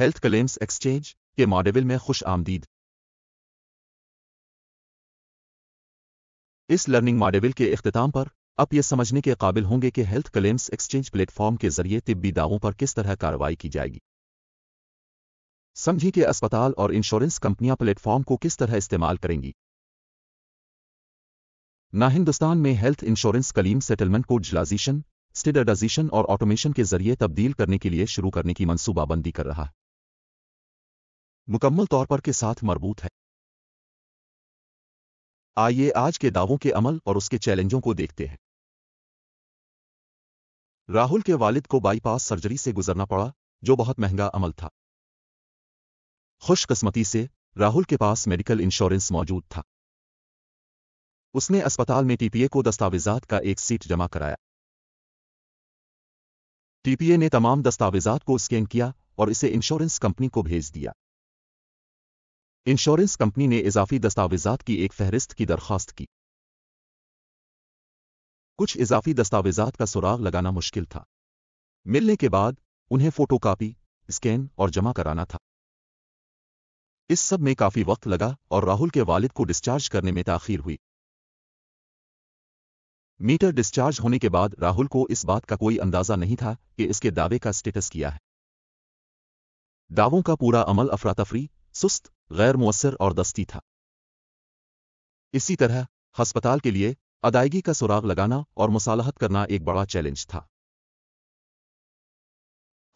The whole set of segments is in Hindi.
हेल्थ क्लेम्स एक्सचेंज के मॉडल में खुश आमदीद इस लर्निंग मॉडल के अख्ताम पर आप ये समझने के काबिल होंगे कि हेल्थ क्लेम्स एक्सचेंज प्लेटफॉर्म के जरिए तिब्बी दावों पर किस तरह कार्रवाई की जाएगी समझिए कि अस्पताल और इंश्योरेंस कंपनियां प्लेटफॉर्म को किस तरह इस्तेमाल करेंगी ना हिंदुस्तान में हेल्थ इंश्योरेंस क्लीम सेटलमेंट को जलाइजेशन स्टेडर्डाइजेशन और ऑटोमेशन के जरिए तब्दील करने के लिए शुरू करने की मनसूबाबंदी कर रहा है मुकम्मल तौर पर के साथ मरबूत है आइए आज के दावों के अमल और उसके चैलेंजों को देखते हैं राहुल के वालिद को बाईपास सर्जरी से गुजरना पड़ा जो बहुत महंगा अमल था खुशकस्मती से राहुल के पास मेडिकल इंश्योरेंस मौजूद था उसने अस्पताल में टीपीए को दस्तावेजात का एक सीट जमा कराया टीपीए ने तमाम दस्तावेजात को स्कैन किया और इसे इंश्योरेंस कंपनी को भेज दिया इंश्योरेंस कंपनी ने इजाफी दस्तावेजात की एक फहरिस्त की दरख्वास्त की कुछ इजाफी दस्तावेजात का सुराग लगाना मुश्किल था मिलने के बाद उन्हें फोटोकॉपी, स्कैन और जमा कराना था इस सब में काफी वक्त लगा और राहुल के वालिद को डिस्चार्ज करने में ताखिर हुई मीटर डिस्चार्ज होने के बाद राहुल को इस बात का कोई अंदाजा नहीं था कि इसके दावे का स्टेटस किया है दावों का पूरा अमल अफरातफरी सुस्त गैर मुसर और दस्ती था इसी तरह हस्पताल के लिए अदायगी का सुराग लगाना और मुसालहत करना एक बड़ा चैलेंज था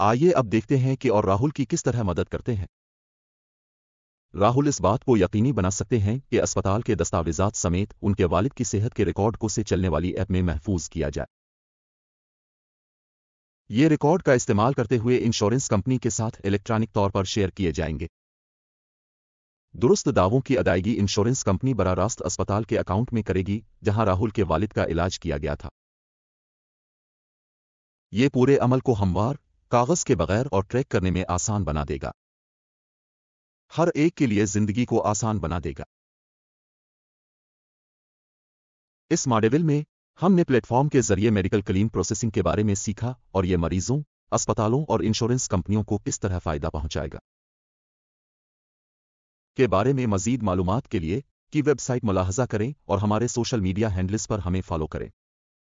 आइए अब देखते हैं कि और राहुल की किस तरह मदद करते हैं राहुल इस बात को यकीनी बना सकते हैं कि अस्पताल के दस्तावेजात समेत उनके वालिद की सेहत के रिकॉर्ड को से चलने वाली ऐप में महफूज किया जाए ये रिकॉर्ड का इस्तेमाल करते हुए इंश्योरेंस कंपनी के साथ इलेक्ट्रॉनिक तौर पर शेयर किए जाएंगे दुरुस्त दावों की अदायगी इंश्योरेंस कंपनी बरारास्त रास्त अस्पताल के अकाउंट में करेगी जहां राहुल के वालिद का इलाज किया गया था ये पूरे अमल को हमवार कागज के बगैर और ट्रैक करने में आसान बना देगा हर एक के लिए जिंदगी को आसान बना देगा इस मॉडेविल में हमने प्लेटफॉर्म के जरिए मेडिकल क्लेम प्रोसेसिंग के बारे में सीखा और ये मरीजों अस्पतालों और इंश्योरेंस कंपनियों को किस तरह फायदा पहुंचाएगा के बारे में मजीद मालूम के लिए की वेबसाइट मुलाहजा करें और हमारे सोशल मीडिया हैंडल्स पर हमें फॉलो करें